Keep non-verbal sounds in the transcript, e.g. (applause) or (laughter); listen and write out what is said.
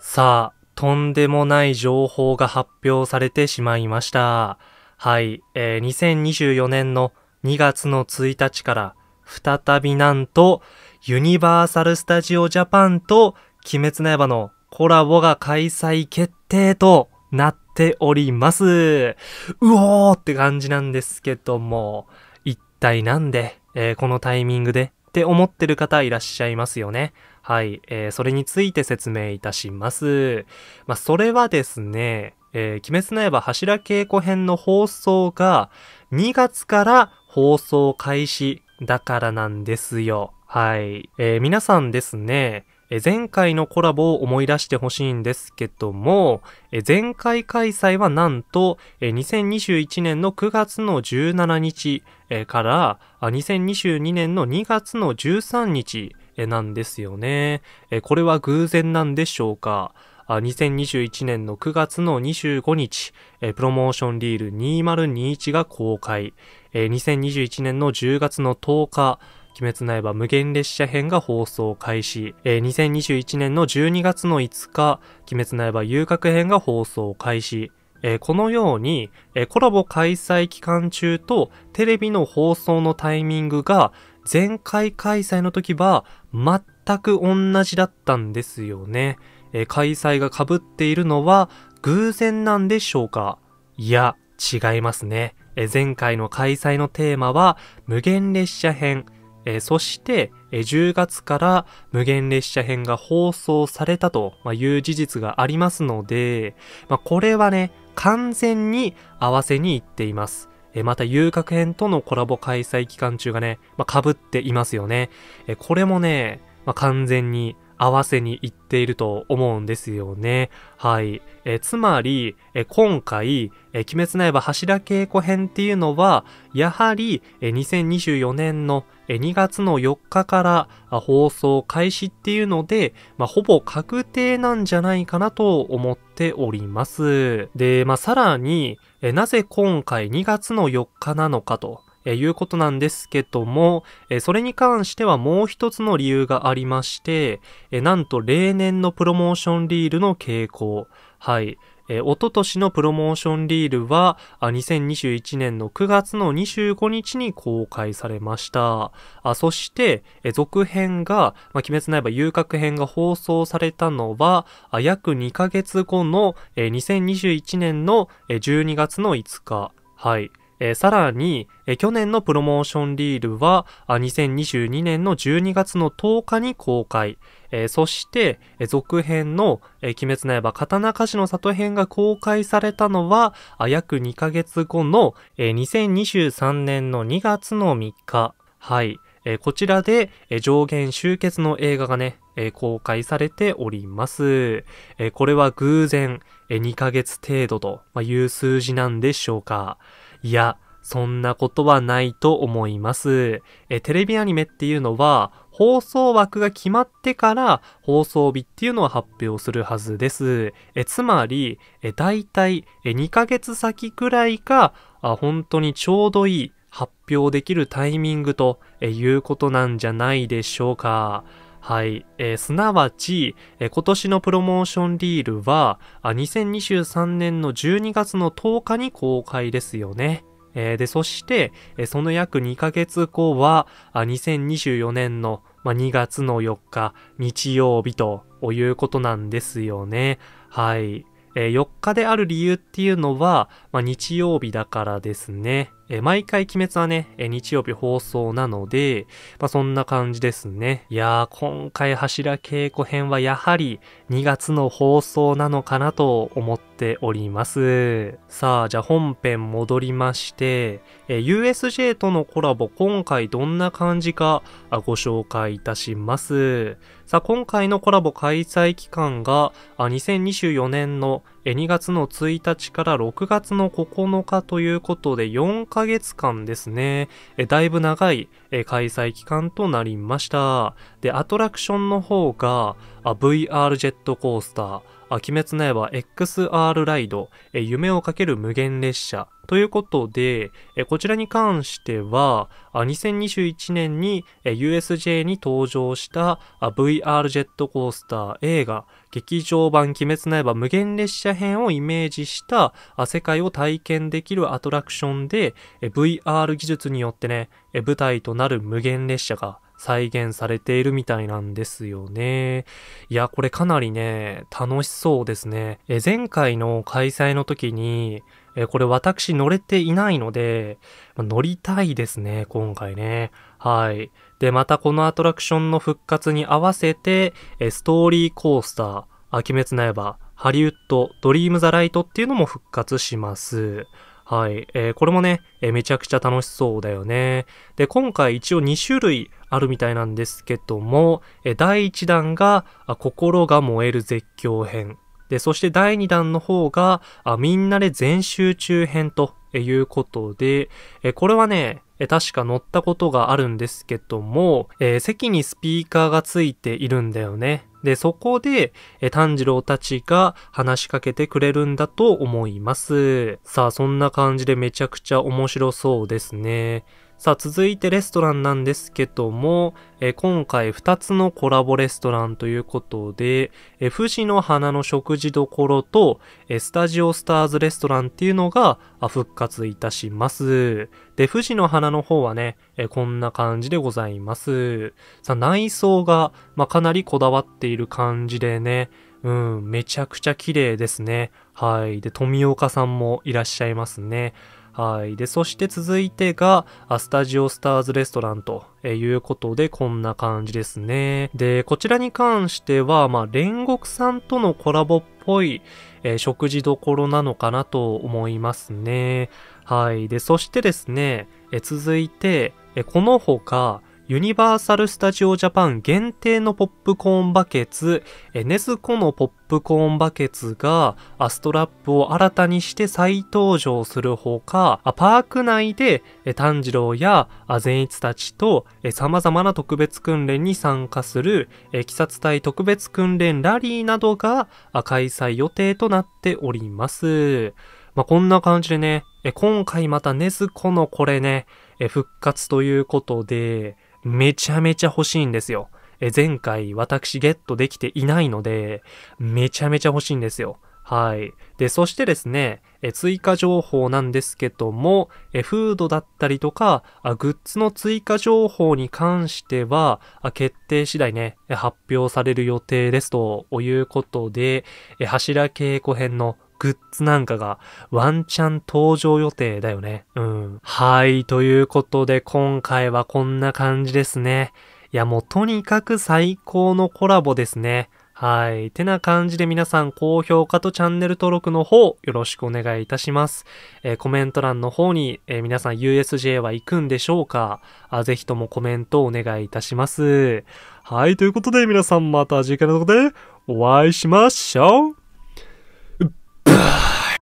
さあ、とんでもない情報が発表されてしまいました。はい、えー、2024年の2月の1日から再びなんとユニバーサル・スタジオ・ジャパンと鬼滅の刃のコラボが開催決定となっております。うおーって感じなんですけども、一体なんで、えー、このタイミングでって思ってる方いらっしゃいますよね。はい、えー、それについて説明いたします。まあ、それはですね、えー、鬼滅の刃柱稽古編の放送が2月から放送開始だからなんですよ。はい。えー、皆さんですね、前回のコラボを思い出してほしいんですけども、前回開催はなんと、2021年の9月の17日、から2022年の2月の13日、なんですよね。これは偶然なんでしょうか2021年の9月の25日、プロモーションリール2021が公開。2021年の10月の10日、鬼滅の刃無限列車編が放送開始。2021年の12月の5日、鬼滅の刃遊郭編が放送開始。このように、コラボ開催期間中とテレビの放送のタイミングが前回開催の時は全く同じだったんですよね。えー、開催が被っているのは偶然なんでしょうかいや、違いますね。え前回の開催のテーマは無限列車編。えそして、え10月から無限列車編が放送されたという事実がありますので、まあ、これはね、完全に合わせに行っています。えまた遊郭編とのコラボ開催期間中がね、まあ、被っていますよね。えこれもね、まあ、完全に合わせに行っていると思うんですよね。はい。えつまり、え今回、え鬼滅の刃柱稽古編っていうのは、やはり、え2024年の、2月の4日から放送開始っていうので、まあ、ほぼ確定なんじゃないかなと思っております。で、まあ、さらに、なぜ今回2月の4日なのかとえいうことなんですけども、えそれに関してはもう一つの理由がありまして、えなんと例年のプロモーションリールの傾向。はい。えー、おととしのプロモーションリールは、2021年の9月の25日に公開されました。あそして、えー、続編が、まあ、鬼滅の刃遊郭編が放送されたのは、あ約2ヶ月後の、えー、2021年の、えー、12月の5日。はい。えー、さらに、えー、去年のプロモーションリールは、あ2022年の12月の10日に公開。えー、そして、え続編の、え鬼滅の刃刀鍛冶の里編が公開されたのは、あ約2ヶ月後の、え2023年の2月の3日。はい。えこちらで、え上限集結の映画がね、え公開されております。えこれは偶然、え2ヶ月程度という数字なんでしょうか。いや、そんなことはないと思います。え、テレビアニメっていうのは、放送枠が決まってから放送日っていうのを発表するはずです。え、つまり、え、大体、え、2ヶ月先くらいか、あ、本当にちょうどいい発表できるタイミングということなんじゃないでしょうか。はい、えー、すなわち、えー、今年のプロモーションリールはあ、2023年の12月の10日に公開ですよね。えー、で、そして、えその約2ヶ月後は、あ2024年の、まあ、2月の4日、日曜日ということなんですよね。はい。え4日である理由っていうのは、ま日曜日だからですね。え毎回鬼滅はね、え日曜日放送なので、まあ、そんな感じですね。いやー、今回柱稽古編はやはり2月の放送なのかなと思っております。さあ、じゃあ本編戻りまして、え USJ とのコラボ今回どんな感じかご紹介いたします。さあ、今回のコラボ開催期間が2024年の2月の1日から6月の9日ということで4ヶ月間ですね、だいぶ長い開催期間となりました。で、アトラクションの方が VR ジェットコースター、鬼滅の刃 XR ライド、夢をかける無限列車ということで、こちらに関しては、2021年に USJ に登場した VR ジェットコースター映画、劇場版鬼滅の刃無限列車編をイメージした世界を体験できるアトラクションで VR 技術によってね舞台となる無限列車が再現されているみたいなんですよね。いや、これかなりね、楽しそうですね。え前回の開催の時に、えこれ私乗れていないので、乗りたいですね、今回ね。はい。で、またこのアトラクションの復活に合わせて、えストーリーコースター、秋滅の刃、ハリウッド、ドリームザライトっていうのも復活します。はい。えー、これもね、えー、めちゃくちゃ楽しそうだよね。で、今回一応2種類あるみたいなんですけども、えー、第1弾が、心が燃える絶叫編。で、そして第2弾の方が、あみんなで全集中編ということで、えこれはね、確か乗ったことがあるんですけども、えー、席にスピーカーがついているんだよね。で、そこで、え、炭治郎たちが話しかけてくれるんだと思います。さあ、そんな感じでめちゃくちゃ面白そうですね。さあ続いてレストランなんですけども、えー、今回2つのコラボレストランということで、えー、富士の花の食事処と、えー、スタジオスターズレストランっていうのが復活いたします。で、富士の花の方はね、えこんな感じでございます。さあ内装が、まあ、かなりこだわっている感じでね、うん、めちゃくちゃ綺麗ですね。はい。で、富岡さんもいらっしゃいますね。はい。で、そして続いてが、スタジオスターズレストランということで、こんな感じですね。で、こちらに関しては、まあ、煉獄さんとのコラボっぽい、えー、食事どころなのかなと思いますね。はい。で、そしてですね、え続いて、えこの他、ユニバーサル・スタジオ・ジャパン限定のポップコーンバケツ、ネズコのポップコーンバケツが、ストラップを新たにして再登場するほか、パーク内で炭治郎や善逸たちと様々な特別訓練に参加する、鬼殺隊特別訓練ラリーなどが開催予定となっております。まあ、こんな感じでね、今回またネズコのこれね、復活ということで、めちゃめちゃ欲しいんですよ。え前回私ゲットできていないので、めちゃめちゃ欲しいんですよ。はい。で、そしてですね、え追加情報なんですけども、えフードだったりとかあ、グッズの追加情報に関しては、あ決定次第ね、発表される予定ですということで、え柱稽古編のグッズなんかがワンチャン登場予定だよね。うん。はい、ということで今回はこんな感じですね。いやもうとにかく最高のコラボですね。はい。てな感じで皆さん高評価とチャンネル登録の方よろしくお願いいたします。えー、コメント欄の方に、えー、皆さん USJ は行くんでしょうかあぜひともコメントをお願いいたします。はい。ということで皆さんまた次回の動画でお会いしましょう Ugh. (sighs) (sighs)